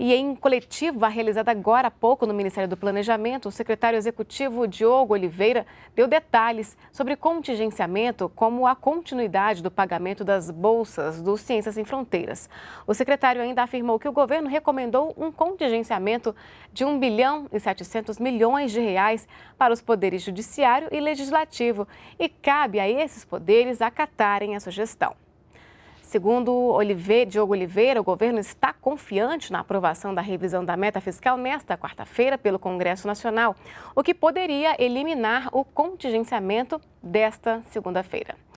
E em coletiva realizada agora há pouco no Ministério do Planejamento, o secretário executivo Diogo Oliveira deu detalhes sobre contingenciamento, como a continuidade do pagamento das bolsas do Ciências Sem Fronteiras. O secretário ainda afirmou que o governo recomendou um contingenciamento de 1 bilhão e 700 milhões de reais para os poderes judiciário e legislativo, e cabe a esses poderes acatarem a sugestão. Segundo Oliveira, Diogo Oliveira, o governo está confiante na aprovação da revisão da meta fiscal nesta quarta-feira pelo Congresso Nacional, o que poderia eliminar o contingenciamento desta segunda-feira.